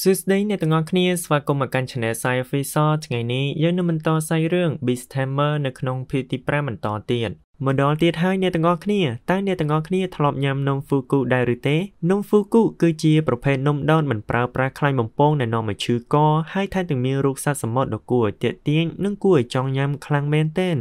សួស្តីអ្នកទាំងអស់គ្នាស្វាគមន៍មកកាន់ Channel Science Officer ថ្ងៃនេះយើងនឹងបន្តសាយរឿង Beast Timer នៅក្នុងភាគទី5បន្តទៀតមកដល់ទៀតហើយអ្នកទាំងអស់គ្នាតើអ្នកទាំងអស់គ្នាធ្លាប់ញ៉ាំនំ Fuku ដែរឬទេនំ Fuku គឺជាប្រភេទនំដោតមិនប្រើប្រាស់ខ្លាញ់បំពងដែលនាំមកឈឺកហើយថែមទាំងមានរូបសត្វសមុទ្រដ៏គួរឲ្យទាក់ទាញនិងគួរឲ្យចង់ញ៉ាំខ្លាំងមែនទែន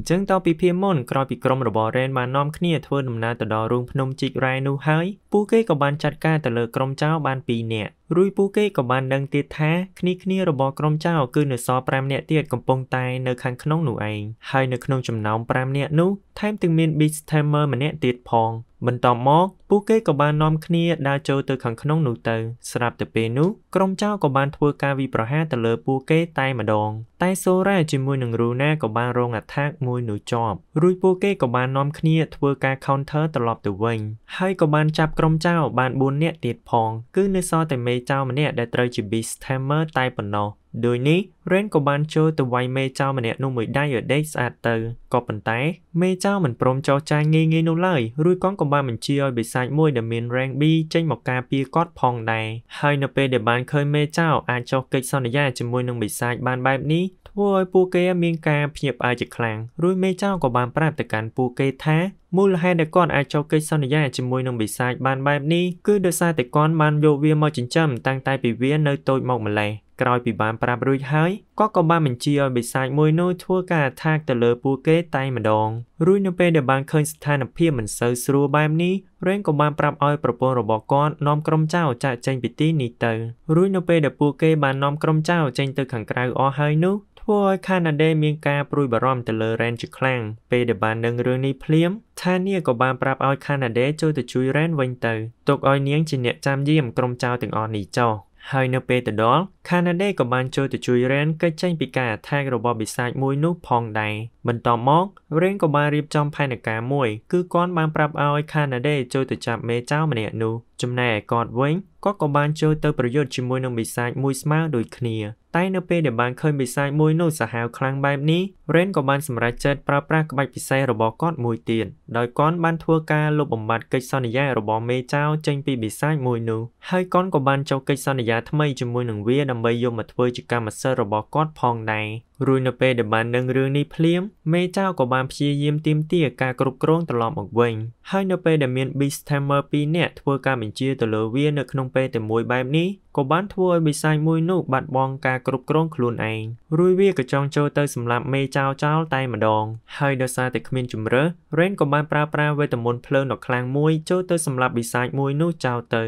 អញ្ចឹងតពីភាមុន ក្រោយពីក្រុមរបស់រ៉េនបាននាំគ្នាធ្វើដំណើរទៅដល់រូងភ្នំជីករ៉ែនោះហើយពួកគេក៏បានចាត់ការទៅលើក្រុមចៅបាន2នាក់រួចពួកគេក៏បានដឹងទៀតថាគ្នាគ្នារបស់ក្រុមចៅគឺនៅសល់5នាក់ទៀតកំពុងតែនៅខាងក្នុងនោះឯងហើយនៅក្នុងចំណោម5នាក់នោះថែមទាំងមាន Big Stammer ម្នាក់ទៀតផងបន្ទាប់មក ពួកគេក៏បាននាំគ្នាដើរចូលទៅខាងក្នុងនោះទៅស្រាប់តែពេលនោះក្រុមចៅក៏បានធ្វើការវាយប្រហារទៅលើពួកគេតែម្ដងតែសូរ៉ាជាមួយនឹងរូណាក៏បានរងអាថាកមួយនោះជាប់រួចពួកគេក៏បាននាំគ្នាធ្វើការ counter ត្រឡប់ទៅវិញហើយក៏បានចាប់ក្រុមចៅបាន4នាក់ទៀតផង គឺនៅសល់តែមេចៅម្នាក់ដែលត្រូវជា Beast Tamer តែប៉ុណ្ណោះដោយនេះ Rain ក៏បានចូលទៅវាយមេចៅម្នាក់នោះមួយដៃឲ្យដេកស្អាតទៅក៏ប៉ុន្តែមេចៅមិនព្រមចោះចាញងាយងាយនោះឡើយរួចកងក៏បានបញ្ជាឲ្យបិសាចមួយដែលមាន Rank B ចេញមកការពារគាត់ផងដែរហើយនៅពេលដែលបានឃើញមេចៅអាចចោះកិច្ចសន្យាជាមួយនឹងបិសាចបានបែបនេះធ្វើឲ្យពួកគេមានការភ្ញាក់ផ្អើលជាខ្លាំងរួចមេចៅក៏បានប្រាប់ទៅកាន់ពួកគេថាមូលហេតុដែលគាត់អាចចូលកិច្ចសន្យាជាមួយនឹងបិសាចបានបែបនេះគឺដោយសារតែគាត់បានយកវាមកចិញ្ចឹមតាំងតែពីវានៅតូចមកម្លេះក្រោយពីបានប្រាប់រួចហើយគាត់ក៏បានបញ្ជាឲ្យបិសាចមួយនោះធ្វើការអថាកទៅលើពួកគេតែម្ដងរួចនៅពេលដែលបានឃើញស្ថានភាពមិនសូវស្រួលបែបនេះរេងក៏បានប្រាប់ឲ្យប្រពន្ធរបស់គាត់នាំក្រុមចៅចាក់ចេញពីទីនេះទៅរួចនៅពេលដែលពួកគេបាននាំក្រុមចៅចេញទៅខាងក្រៅអស់ហើយនោះធ្វើឲ្យខាណាដេមានការព្រួយបារម្ភទៅលើរ៉ែនជាខ្លាំងពេលដែលបានដឹងរឿងនេះភ្លាម ថានាងក៏បានប្រាប់ឲ្យខាណាដេចូលទៅជួយរ៉ែនវិញទៅទុកឲ្យនាងជាអ្នកចាំយាមក្រុមចៅទាំងអស់នេះចោះហើយនៅពេលទៅដល់កាណាដេក៏បានចូលទៅជួយរ៉េនកិច្ចចេញពីការអាថាករបស់បិសាចមួយនោះផងដែរបន្តមករ៉េនក៏បានរៀបចំផែនការមួយគឺគាត់បានប្រាប់ឲ្យកាណាដេចូលទៅចាប់មេចៅម្នាក់នោះចំណែកឯគាត់វិញគាត់ក៏បានចូលទៅប្រយុទ្ធជាមួយនឹងបិសាចមួយស្មើដូចគ្នាតែនៅពេលដែលបានឃើញបិសាចមួយនោះសាហាវខ្លាំងបែបនេះរ៉េនក៏បានសម្រេចចិត្តប្រើប្រាស់ក្បាច់ពិសេសរបស់គាត់មួយទៀតដោយគាត់បានធ្វើការលុបបំបាត់កិច្ចសន្យារបស់មេចៅចេញ ពីបិសាចមួយនោះហើយគាត់ក៏បានចុះកិច្ចសន្យាថ្មីជាមួយនឹងវាដើម្បីដើម្បីយកមកធ្វើជាកម្មសិទ្ធិរបស់គាត់ផងដែររួចនៅពេលដែលបានដឹងរឿងនេះភ្លាមមេចៅក៏បានព្យាយាមទាមទារការគ្រប់គ្រងត្រឡប់មកវិញហើយនៅពេលដែលមាន Beast Timer 2នាក់ធ្វើការបញ្ជាទៅលើវានៅក្នុងពេលតែមួយបែបនេះក៏បានធ្វើឲ្យបិសាចមួយនោះបាត់បង់ការគ្រប់គ្រងខ្លួនឯងរួចវាក៏ចង់ចូលទៅសម្លាប់មេចៅចោលតែម្ដងហើយដោយសារតែគ្មានជំរើស Rain ក៏បានប្រើប្រាស់វេទមន្តភ្លើងដ៏ខ្លាំងមួយចូលទៅសម្លាប់បិសាចមួយនោះចោលទៅ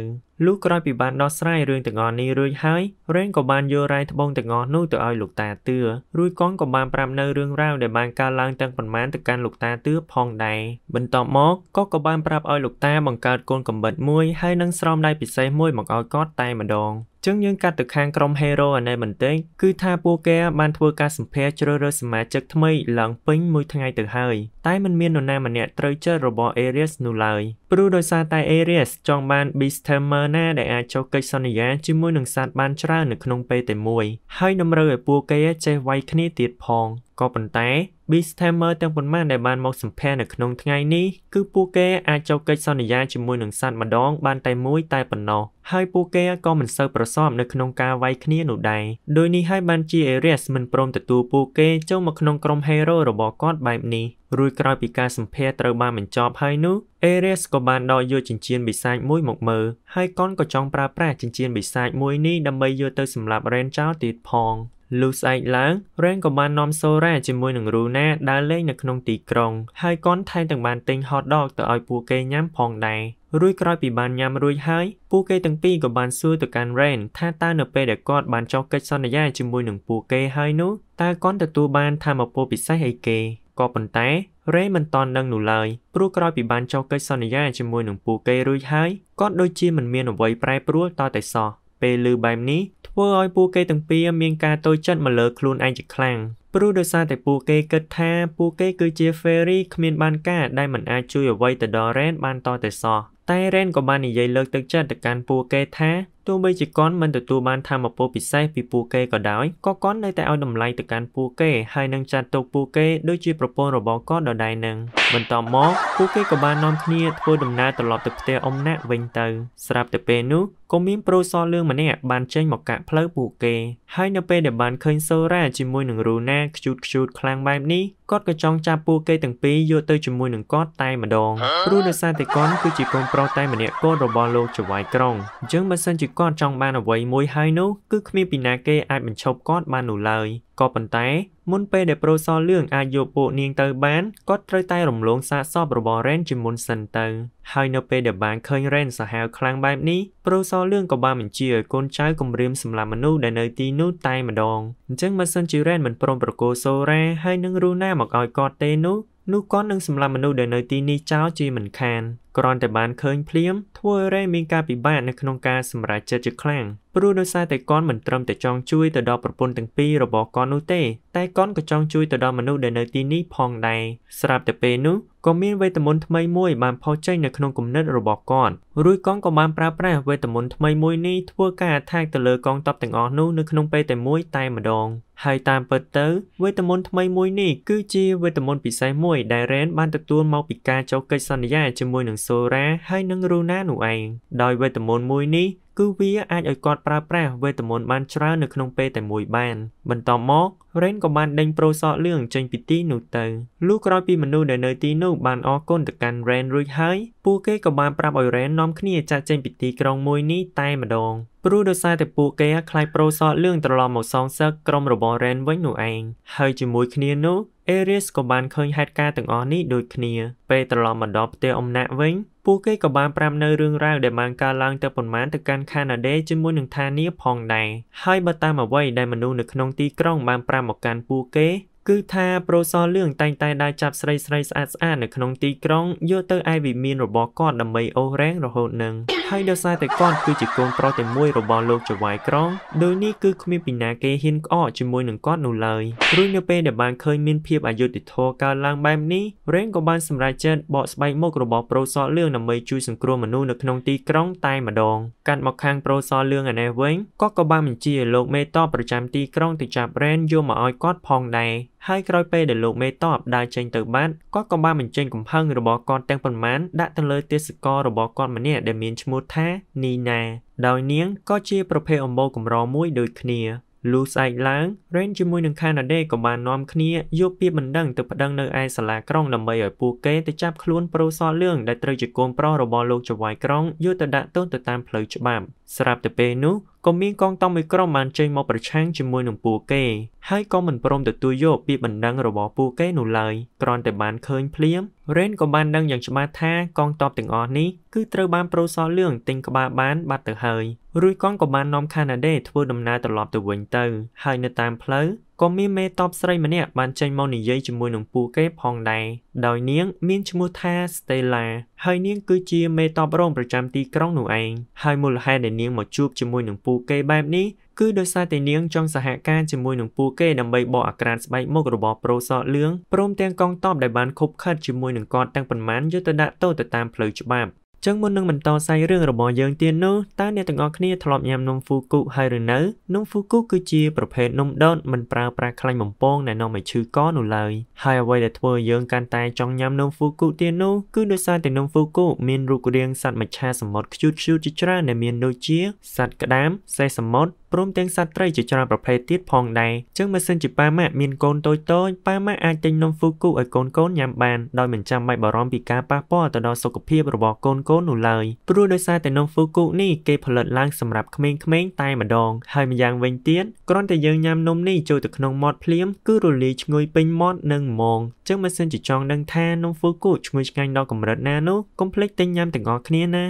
លុះក្រោយពីបានដោះស្រាយរឿងទាំងអស់នេះរួចហើយ Rain ក៏បានយករ៉ៃត្បូងទាំងអស់នោះទៅឲ្យលោកតាទឿររួចកងក៏បានប្រាប់នៅរឿងរ៉ាវដែលបានកើតឡើងទាំងប៉ុន្មានទៅកាន់លោកតាទឿផងដែរបន្ទាប់មកក៏ក៏បានប្រាប់ឲ្យលោកតាបង្កើតកូនកំបិតមួយហើយនឹងស្រោមដៃពិសេសមួយមកឲ្យគាត់តែម្ដងចឹងយើងកាត់ទៅខាងក្រុមហេរ៉ូអានេះបន្តិចគឺថាពួកគេបានធ្វើការសម្ភារជ្រើសរើសសមាជិកថ្មីឡើងពេញមួយថ្ងៃទៅហើយតែមិនមាននរណាម្នាក់ត្រូវចិត្តរបស់ Aries នោះឡើយព្រោះដោយសារតែ Aries ចង់បាន Beasthammer ណាដែលអាចចុះកិច្ចសន្យាជាមួយនឹងសត្វបានច្រើននៅក្នុងពេលតែមួយហើយតម្រូវឲ្យពួកគេចេះវាយគ្នាទៀតផងក៏ប៉ុន្តែ Beasthammer ទាំងប៉ុន្មានដែលបានមកសម្ភាសនៅក្នុងថ្ងៃនេះគឺពួកគេអាចចូលកិច្ចសន្យាជាមួយនឹងសัตว์ម្ដងបានតែមួយតែប៉ុណ្ណោះហើយពួកគេក៏មិនសូវប្រសពនៅក្នុងការវាយគ្នានោះដែរដោយនេះហើយបានជា Ares មិនព្រមទទួលពួកគេចូលមកក្នុងក្រុម Hero របស់គាត់បែបនេះរួចក្រោយពីការសម្ភាសត្រូវបានបញ្ចប់ហើយនោះ Ares ក៏បានដកយកចិញ្ចៀនបិសាចមួយមកមើលហើយកុនក៏ចង់ប្រើប្រាស់ចិញ្ចៀនបិសាចមួយនេះដើម្បីយកទៅសម្លាប់ Rain ចោលទៀតផងលូសឯកឡើងរេងក៏បាននាំសូរ៉ាជាមួយនឹងរូណាដើរលេងនៅក្នុងទីក្រុងហើយគាត់ថែមទាំងបានទិញហតដកទៅឲ្យ ពួកគេញ៉ាំផងដែររួចក្រោយពីបានញ៉ាំរួចហើយពួកគេទាំងពីរក៏បានសួរទៅកាន់រ៉េនថាតើនៅពេលដែលគាត់បានចុះកិច្ចសន្យាជាមួយនឹងពួកគេហើយនោះតើគាត់ទទួលបានធម៌ពោពិសេសអីគេក៏ប៉ុន្តែរ៉េមិនតន់ដឹងនោះឡើយព្រោះក្រោយពីបានចុះកិច្ចសន្យាជាមួយនឹងពួកគេរួចហើយគាត់ដូចជាមិនមានអ្វីប្រែប្រួលតតែសោះពេលឮបែបនេះធ្វើឲ្យពួកគេទាំងពីរមានការតូចចិត្តមកលើខ្លួនឯងជាខ្លាំងព្រោះដោយសារតែពួកគេគិតថាពួកគេគឺជា fairy គ្មានបានការដែលមិនអាចជួយអ្វីទៅដល់ Ren បានតទៅសោះតែរ៉េនក៏បាននិយាយលើកទឹកចិត្តទៅកាន់ពួកគេថាទោះបីជាគាត់មិនទទួលបានធម៌ពលពិសេសពីពួកគេក៏ដោយក៏គាត់នៅតែឲ្យតម្លៃទៅកាន់ពួកគេហើយនឹងចាត់ទុកពួកគេដូចជាប្រពន្ធរបស់គាត់ដដែលនឹងបន្ទាប់មក ពួកគេក៏បាននាំគ្នាធ្វើដំណើរត្រឡប់ទៅផ្ទះអ៊ំណាក់វិញទៅស្រាប់តែពេលនោះក៏មានប្រូសលឿងម្នាក់បានចេញមកកាក់ផ្លូវពួកគេហើយនៅពេលដែលបានឃើញសូរ៉ាជាមួយនឹងរូណាខ្ជូតខ្ជូតខ្លាំងបែបនេះគាត់ក៏ចង់ចាប់ពួកគេទាំងពីរយកទៅជាមួយនឹងគាត់តែម្ដងព្រោះនៅសាតិកុនគឺជាកូនប្រុសតែម្នាក់កូនរបស់លោកចវាយក្រុងអញ្ចឹងបើសិនជាគាត់ចង់បានអ្វីមួយហើយនោះគឺគ្មានពីណាគេអាចបញ្ឈប់គាត់បាននោះឡើយក៏ប៉ុន្តែមុនពេលដែលប្រូសលឿងអាចយកពួកនាងទៅបានគាត់ត្រូវតែរំលងសាកសពរបស់រ៉េនជាមុនសិនទៅហើយនៅពេលដែលបានឃើញរ៉េនសាហាវខ្លាំងបែបនេះប្រូសលឿងក៏បានបញ្ជាឲ្យកូនចៅគំរាមសម្លាប់មនុស្សដែលនៅទីនោះតែម្ដងអញ្ចឹងបើសិនជារ៉េនមិនព្រមប្រគល់សូរ៉ាហើយនឹងរੂណាមកឲ្យគាត់ទេនោះនោះគាត់នឹងសម្លាប់មនុស្សដែលនៅទីនេះចោលជាមិនខានគ្រាន់តែបានឃើញភ្លាមធ្វើឲ្យរ៉េមានការពិបាកនៅក្នុងការសម្រេចចិត្តជាខ្លាំងព្រោះដោយសារតែគាត់មិនត្រឹមតែចង់ជួយទៅដល់ប្រពន្ធទាំងពីររបស់គាត់នោះទេតែគាត់ក៏ចង់ជួយទៅដល់មនុស្សដែលនៅទីនេះផងដែរស្រាប់តែពេលនោះក៏មានវេទមន្តថ្មីមួយបានផុសចេញនៅក្នុងគំនិតរបស់គាត់រួចកងក៏បានប្រើប្រាស់វេទមន្តថ្មីមួយនេះធ្វើការអាថាកទៅលើកងតបទាំងអស់នោះនៅក្នុងពេលតែមួយតែម្ដងហើយតាមពិតទៅវេទមន្តថ្មីមួយនេះគឺជាវេទមន្តពិសេសមួយដែលរ៉េនបានទទួលមកពីការចុះកិច្ចសន្យាជាមួយនឹងសូរ៉ាហើយនិងរូណានោះឯងដោយវេទមន្តមួយនេះគឺវាអាចឲ្យគាត់ប្រើប្រាស់វេទមន្តបានច្រើននៅក្នុងពេលតែមួយបាន បន្ទាប់មករ៉េនក៏បានដេញប្រូសក់លឿងចេញពីទីនោះទៅលុះក្រោយពីមនុស្សដែលនៅទីនោះបានអរគុណទៅកាន់រ៉េនរួចហើយពួកគេក៏បានប្រាប់ឲ្យរ៉េននាំគ្នាចាក់ចេញពីទីក្រុងមួយនេះតែម្ដងព្រោះដោយសារតែពួកគេខ្លាចប្រូសតលឿងត្រឡប់មកសងសឹកក្រុមរបស់ Ren វិញនោះឯងហើយជាមួយគ្នានោះ Aries ក៏បានឃើញហេតុការណ៍ទាំងអស់នេះដូចគ្នាពេលត្រឡប់មកដល់ផ្ទះអំណាក់វិញ ពួកគេក៏បានប្រាប់នៅរឿងរ៉ាវដែលបានកើតឡើងទៅប៉ុន្មានទៅកាន់ខាណាដេជាមួយនឹងថានីផងដែរហើយបើតាមអ្វីដែលមនុស្សនៅក្នុងទីក្រុងបានប្រាប់មកកាន់ពួកគេគឺថាប្រូសរលឿងតែងតែដើរចាប់ស្រីស្រីស្អាតស្អាតនៅក្នុងទីក្រុងយកទៅឯវិមានរបស់គាត់ដើម្បីអូររែងរហូតនឹងហើយដោយសារតែគាត់គឺជាកូនប្រុសតែមួយរបស់លោកចៅហ្វាយក្រងដូចនេះគឺគ្មានពីណាគេហ៊ានក្អកជាមួយនឹងគាត់នោះឡើយព្រោះនៅពេលដែលបានឃើញមានភាពអយុត្តិធម៌កើតឡើងបែបនេះរែងក៏បានសម្រេចចិត្តបកស្បែកមុខរបស់ប្រូសរលឿងដើម្បីជួយសង្គ្រោះមនុស្សនៅក្នុងទីក្រុងតែម្ដងកាត់មកខាងប្រូសរលឿងឯនេះវិញគាត់ក៏បានបញ្ជាឲ្យលោកមេតបប្រចាំទីក្រុងទៅចាប់រែនយកមកឲ្យគាត់ផងដែរហើយក្រោយពេលដែលលោកមេតបដើរចេញទៅបាត់គាត់ក៏បានបញ្ចេញកំហឹងរបស់គាត់ទាំងប៉ុន្មាន ដាក់ទៅលើទេសកររបស់គាត់ម្នាក់ដែលមានឈ្មោះថានីណាដោយនាងក៏ជាប្រភេទអំបូរកម្រមួយ ដូចគ្នាលូស្អែកឡើង Rain ជាមួយនឹង Canada ក៏បាននាំគ្នាយកពាក្យបណ្ដឹងទៅប្តឹងនៅឯសាលាក្រុងដើម្បីឲ្យពួកគេទៅចាប់ខ្លួនប្រុសសលលឿងដែលត្រូវជាកូនប្រុសរបស់លោកចៅហ្វាយក្រុងយកទៅដាក់ទោសទៅតាមផ្លូវច្បាប់ស្រាប់តែពេលនោះក៏មានកងទ័ពមួយក្រុមបានចេញមកប្រឆាំងជាមួយនឹងពួកគេហើយក៏មិនព្រមទទួលយកពាក្យបណ្ដឹងរបស់ពួកគេនោះឡើយគ្រាន់តែបានឃើញភ្លាម Rain ក៏បានដឹងយ៉ាងច្បាស់ថាកងទ័ពទាំងអស់នេះគឺត្រូវបានប្រុសសលលឿងទិញក្បាលបានបាត់ទៅហើយរួចកងក៏បាននាំខាណាដេធ្វើដំណើរត្រឡប់ទៅវិញទៅហើយនៅតាមផ្លូវក៏មានមេតបស្រីម្នាក់បានចេញមកនិយាយជាមួយនឹងពួកគេផងដែរដោយនាងមានឈ្មោះថា Stella ហើយនាងគឺជាមេតបរងប្រចាំទីក្រុងនោះឯងហើយមូលហេតុដែលនាងមកជួបជាមួយនឹងពួកគេបែបនេះគឺដោយសារតែនាងចង់សហការជាមួយនឹងពួកគេដើម្បីបកអាក្រាតស្បែកមុខរបស់ប្រូសក់លឿងព្រមទាំងកងតបដែលបានខົບខិតជាមួយនឹងគាត់ទាំងប៉ុន្មានយកទៅដាក់ទោសទៅតាមផ្លូវច្បាប់ចឹងមុននឹងបន្តសាយរឿងរបស់យើងទៀតនោះតើអ្នកទាំងអស់គ្នាធ្លាប់ញ៉ាំនំហ្វូគូហើយឬនៅនំហ្វូគូគឺជាប្រភេទនំដោតមិនប្រើប្រាស់ខ្លាញ់បំពងដែលនាំឲ្យឈឺកនោះឡើយហើយអ្វីដែលធ្វើឲ្យយើងកាន់តែចង់ញ៉ាំនំហ្វូគូទៀតនោះគឺដោយសារតែនំហ្វូគូមានរូបរាងសត្វមច្ឆាសមុទ្រខ្ជូតខ្ជូតជាច្រើនដែលមានដូចជាសត្វក្តាមសេះសមុទ្រព្រមទាំងសត្វត្រីជាច្រើនប្រភេទទៀតផងដែរចឹងបើសិនជាប៉ាម៉ាក់មានកូនតូចតូចប៉ាម៉ាក់អាចទិញនំហ្វូគូឲ្យកូនកូនញ៉ាំបានដោយមិនចាំបាច់បារម្ភពីការប៉ះពាល់ទៅដល់សុខភាពរបស់កូនកូននោះឡើយព្រោះដោយសារតែនំហ្វូគូនេះគេផលិតឡើងសម្រាប់ក្មេងៗតែម្ដងហើយម្យ៉ាងវិញទៀតគ្រាន់តែយើងញ៉ាំនំនេះចូលទៅក្នុងមាត់ភ្លាមគឺរលាយឈ្ងុយពេញមាត់និងហ្មងចឹងបើសិនជាចង់ដឹងថានំហ្វូគូឈ្ងុយឆ្ងាញ់ដល់កម្រិតណានោះកុំភ្លេចទិញញ៉ាំទាំងអស់គ្នាណា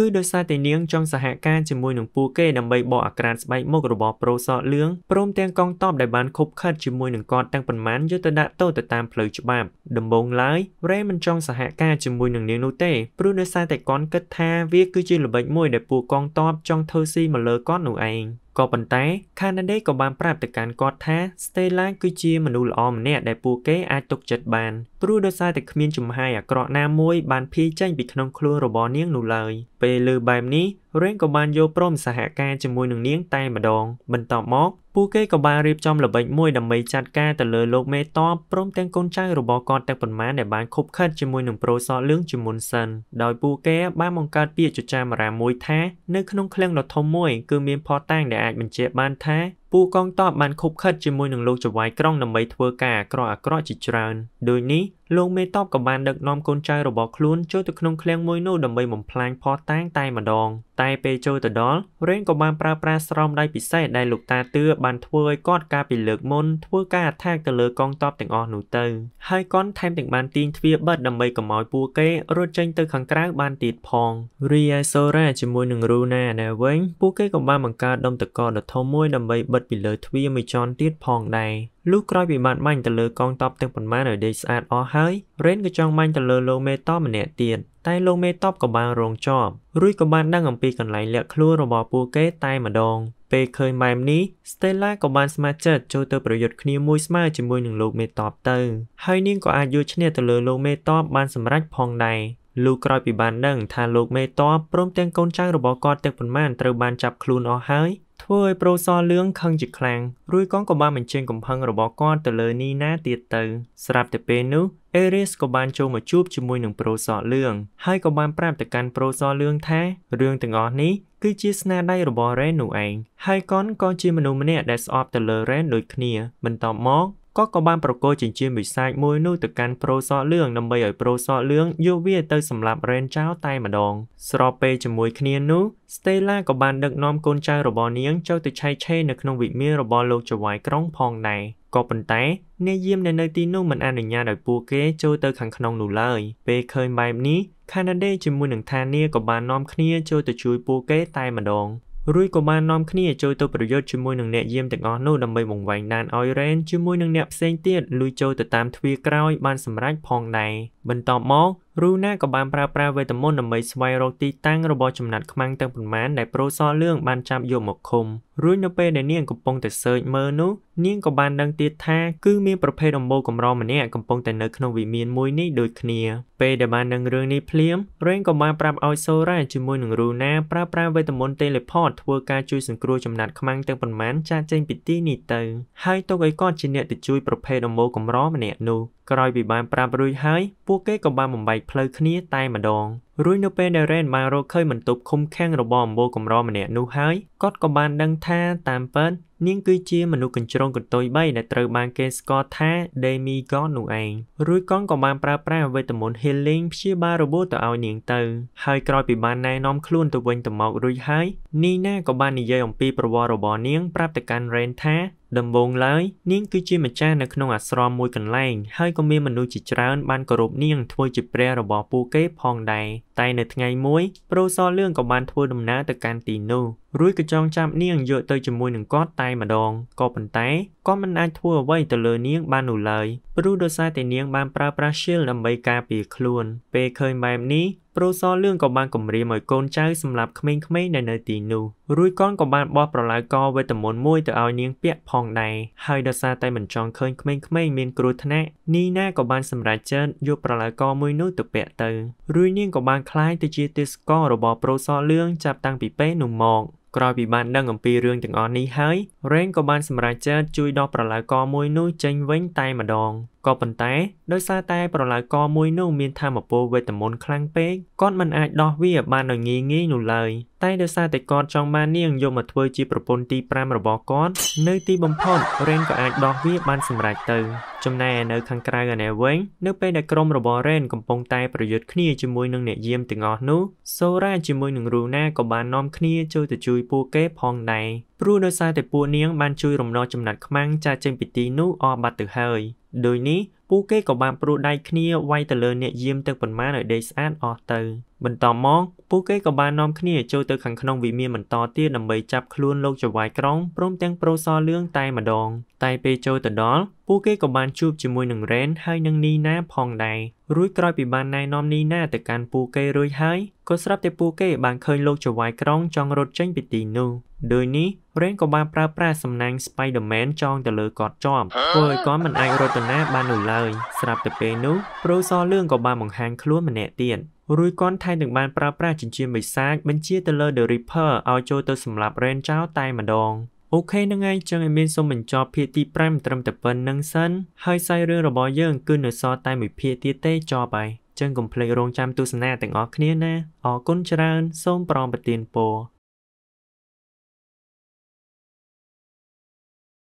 គឺដោយសារតែនាងចង់សហការជាមួយនឹងពួកគេដើម្បីបកអាក្រាតស្បែកមុខរបស់ប្រូសក់លឿងព្រមទាំងកងតបដែលបានខុបខិតជាមួយនឹងគាត់ទាំងប៉ុន្មានយកទៅដាក់ទោសទៅតាមផ្លូវច្បាប់ដំបូងឡើយរ៉េមិនចង់សហការជាមួយនឹងនាងនោះទេព្រោះដោយសារតែគាត់គិតថាវាគឺជាល្បិចមួយដែលពួកកងតបចង់ធ្វើស៊ីមកលើគាត់នោះឯងក៏ប៉ុន្តែ Canada ក៏បានប្រាប់ទៅកាន់គាត់ថា Stella គឺជាមនុស្សល្អម្នាក់ដែលពួកគេអាចទុកចិត្តបានព្រោះដោយសារតែគ្មានចំហាយអាក្រក់ណាមួយ បានភាយចេញពីក្នុងខ្លួនរបស់នាងនោះឡើយពេលលើបែបនេះរៀនក៏បានយល់ព្រមសហការជាមួយនឹងនាងតែម្ដងបន្ទាប់មកពួកគេក៏បានរៀបចំល្បិចមួយដើម្បីចាត់ការទៅលើលោកមេតបព្រមទាំងកូនចៅរបស់គាត់ទាំងប៉ុន្មានដែលបានខົບខិតជាមួយនឹងប្រូសតលឿងជាមុនសិនដោយពួកគេបានបង្កើតពាក្យចចាមរាមួយថានៅក្នុងឃ្លាំងដ៏ធំមួយគឺមានផតាំងដែលអាចបញ្ជាក់បានថាពូកងតបបានខុបខិតជាមួយនឹងលោកចវាយក្រុងដើម្បីធ្វើការអាក្រក់អាក្រក់ជាច្រើនដោយនេះលោកមេតបក៏បានដឹកនាំកូនចៅរបស់ខ្លួនចូលទៅក្នុងឃ្លាំងមួយនោះដើម្បីបំផ្លាញផោះតាងតែម្ដង តែពេលចូលទៅដល់រេនក៏បានប្រើប្រាស់ស្រោមដៃពិសេសដែលលោកតាទឿបានធ្វើឲ្យគាត់កាលពីលើកមុនធ្វើការអាថាកទៅលើកងតបទាំងអស់នោះទៅហើយគាត់ថែមទាំងបានទាញទ្វារបិទដើម្បីកម្ោយពួកគេរត់ចេញទៅខាងក្រៅបានទៀតផងរីឯសូរ៉ាជាមួយនឹងរូណាណែវិញពួកគេក៏បានបង្កើតដុំតកដ៏ធំមួយដើម្បីបិទវិតពីលើទ្វារមួយជាន់ទៀតផងដែរលុះក្រោយពីបានបាញ់ទៅលើកងតបទាំងប៉ុន្មានឲ្យដេកស្អាតអស់ហើយរ៉េនក៏ចង់បាញ់ទៅលើលោកមេតបម្នាក់ទៀតតែលោកមេតបក៏បានរងជាប់រួចក៏បានដឹងអំពីកន្លែងលាក់ខ្លួនរបស់ពួកគេតែម្ដង ពេលឃើញម៉ែមនេះ Stella ក៏បានស្ម័គ្រចិត្តចូលទៅប្រយុទ្ធគ្នាមួយស្មើជាមួយនឹងលោកមេតបទៅហើយនាងក៏អាចយកឈ្នះទៅលើលោកមេតបបានសម្រេចផងដែរលូក្រោយពីបានដឹង ថាលោកមេតបព្រមទាំងកូនចៅរបស់គាត់ទាំងប៉ុន្មានត្រូវបានចាប់ខ្លួនអស់ហើយធ្វើឲ្យប្រូសលឿងខឹងជាខ្លាំងរួចក៏ក៏បានបញ្ចេញកំហឹងរបស់គាត់ទៅលើនីណាទៀតទៅស្រាប់តែពេលនោះអេរីសក៏បានចូលមកជួបជាមួយនឹងប្រូសលឿងហើយក៏បានប្រាប់ទៅកាន់ប្រូសលឿងថារឿងទាំងអស់នេះគឺជាស្នាដៃរបស់រ៉េននោះឯងហើយកុនក៏ជាមនុស្សម្នាក់ដែលស្អប់ទៅលើរ៉េនដូចគ្នាបន្ទាប់មកគាត់ក៏បានប្រកល់ចិញ្ចៀនមួយសាច់មួយនោះទៅកាន់ប្រូសក់លឿងដើម្បីឲ្យប្រូសក់លឿងយកវាទៅសម្លាប់រ៉េនចៅតែម្ដង ស្របពេលជាមួយគ្នានោះស្តេឡាក៏បានដឹកនាំកូនចៅរបស់នាងចូលទៅឆែកឆេរនៅក្នុងវិមានរបស់លោកចៅវាយក្រុងផងដែរក៏ប៉ុន្តែអ្នកយាមនៅទីនោះមិនអនុញ្ញាតឲ្យពួកគេចូលទៅខាងក្នុងនោះឡើយ ពេលឃើញបែបនេះខាណាដេជាមួយនឹងថានីក៏បាននាំគ្នាចូលទៅជួយ ពួកគេតែម្ដងរួចក៏បាននាំគ្នាចូលទៅប្រយុទ្ធជាមួយនឹងអ្នកយាមទាំងអស់នោះដើម្បីបង្វែងដានឲ្យរ៉េនជាមួយនឹងអ្នកផ្សេងទៀតលុយចូលទៅតាមទ្វារក្រោយបានសម្រេចផងដែរ។បន្ទាប់មក Runa ក៏បានប្រើប្រាស់វេទមន្តដើម្បីស្វែងរកទីតាំងរបស់ចំណាត់ខ្មាំងទាំងប៉ុន្មានដែលប្រូសរលឿងបានចាប់យកមកឃុំរួចនៅពេលដែលនាងកំពុងតែសើចមើលនោះនាងក៏បានដឹងទៀតថាគឺមានប្រភេទអំបូរកម្រម្នាក់កំពុងតែនៅក្នុងវិមានមួយនេះដូចគ្នាពេលដែលបានដឹងរឿងនេះភ្លាមរេងក៏បានប្រាប់ឲ្យសូរ៉ាជាមួយនឹង Runa ប្រើប្រាស់វេទមន្ត Teleport ធ្វើការជួយសង្គ្រោះចំណាត់ខ្មាំងទាំងប៉ុន្មានចាកចេញពីទីនេះទៅហើយទុកឲ្យគាត់ជាអ្នកទៅជួយប្រភេទអំបូរកម្រម្នាក់នោះក្រោយពីបានប្រាប់រួចហើយពួកគេក៏បានបំបែកផ្លូវគ្នាតែម្ដងរួចនៅពេលដែលរ៉េនបានរកឃើញបន្ទប់ឃុំឃាំងរបស់អំបូរកម្រម្នាក់នោះហើយគាត់ក៏បានដឹងថាតាមពិតនាងគឺជាមនុស្សកញ្ជ្រងកន្ទុយ3ដែលត្រូវបានគេស្គាល់ថា Demi God នោះឯងរួចកងក៏បានប្រើប្រាស់វេទមន្ត Healing ព្យាបាលរបួសទៅឲ្យនាងទៅហើយក្រោយពីបានណែនាំខ្លួនទៅវិញទៅមករួចហើយនីណាក៏បាននិយាយអំពីប្រវត្តិរបស់នាងប្រាប់ទៅកាន់ Rain ថាដំបូងឡើយនាងគឺជាម្ចាស់នៅក្នុងអាស្រមមួយកន្លែងហើយក៏មានមនុស្សជាច្រើនបានគោរពនាងធ្វើជាព្រះរបស់ពួកគេផងដែរតែនៅថ្ងៃមួយប្រូសលឿងក៏បានធ្វើដំណើរទៅកាន់ទីនោះរួចក៏ចងចាំនាងយកទៅជាមួយនឹងគាត់តែម្ដងក៏ប៉ុន្តែគាត់មិនអាចធ្វើអ្វីទៅលើនាងបាននោះឡើយព្រោះដោយសារតែនាងបានប្រើប្រាស់ shield ដើម្បីការពារខ្លួន ពេលឃើញបែបនេះគ្រូសលឿងក៏បានគម្រាមឲ្យកូនចៅសម្រាប់ក្មេងៗដែលនៅទីនោះរួចកូនក៏បានបោះប្រឡាយកវេទមន្តមួយទៅឲ្យនាងពាក់ផងដែរហើយដោយសារតែមិនចង់ឃើញក្មេងៗមានគ្រោះថ្នាក់នីណាក៏បានសម្រេចចិត្តយកប្រឡាយកមួយនោះទៅពាក់ទៅរួចនាងក៏បានคล้ายទៅជាទេសករបស់ប្រូសលឿងចាប់តាំងពីពេលនោះមកក្រោយពីបានដឹងអំពីរឿងទាំងអស់នេះហើយ Rain ក៏បានសម្រេចចិត្តជួយដោះប្រឡាយកមួយនោះចេញវិញតែម្ដងក៏ប៉ុន្តែដោយសារតែប្រឡាយកមួយនោះមានធម្មពលវេទមន្តខ្លាំងពេកគាត់មិនអាចដោះវាបានដោយងាយងាយនោះឡើយតែដោយសារតែគាត់ចង់បាននាងយកមកធ្វើជាប្រពន្ធទី5របស់គាត់នៅទីបំផុតរេនក៏អាចដោះវាបានសម្រេចទៅចំណែកនៅខាងក្រៅអាណែវិញនៅពេលដែលក្រុមរបស់រេនកំពុងតែប្រយុទ្ធគ្នាជាមួយនឹងអ្នកយាមទាំងអស់នោះសូរ៉ាជាមួយនឹងរូណាក៏បាននាំគ្នាចូលទៅជួយពួកគេផងដែរព្រោះដោយសារតែពួកនាង បានជួយរំដោះចំណាត់ខ្មាំងចាចេញពីទីនោះអស់បាត់ទៅហើយ đời ní ពួកគេក៏បានព្រួតដៃគ្នាវាយទៅលើអ្នកយាមទឹកប៉ុន្មានឲ្យដេកស្អាតអស់ទៅបន្តមកពួកគេក៏បាននាំគ្នាចូលទៅខាងក្នុងវិមានបន្តទៀតដើម្បីចាប់ខ្លួនលោកចវាយក្រុងព្រមទាំងប្រូសលឿងតែម្ដង តែពេលចូលទៅដល់ពួកគេក៏បានជួបជាមួយនឹងរ៉េនហើយនឹងនីណាផងដែររួចក្រោយពីបានណែនាំនីណាទៅកាន់ពួកគេរួចហើយក៏ស្រាប់តែពួកគេបានឃើញលោកចវាយក្រុងចង់រត់ចេញពីទីនោះដោយនេះរ៉េនក៏បានប្រើប្រាស់សំណាញ់ Spider-Man ចងទៅលើគាត់ជាប់ធ្វើឲ្យគាត់មិនអាចរត់ទៅណាបាននោះឡើយឡើយស្រាប់តែពេលនោះប្រូសលឿងក៏បានបង្ហាញខ្លួនម្នាក់ទៀតរួចគាត់ថែមទាំងបានប្រើប្រាស់ចិញ្ចៀនបិសាចបញ្ជាទៅលើ The Reaper ឲ្យចូលទៅសម្លាប់ Rain ចោលតែម្ដងអូខេនឹងហើយចឹងឯមានសូមបញ្ចប់ភាគទី5ត្រឹមតែប៉ុណ្្នឹងសិនហើយសាយរឿងរបស់យើងគឺនៅសល់តែមួយភាគទៀតទេចប់ហើយចឹងកុំភ្លេចរងចាំទស្សនាទាំងអស់គ្នាណាអរគុណច្រើន សូមប្រមប្រទានពរ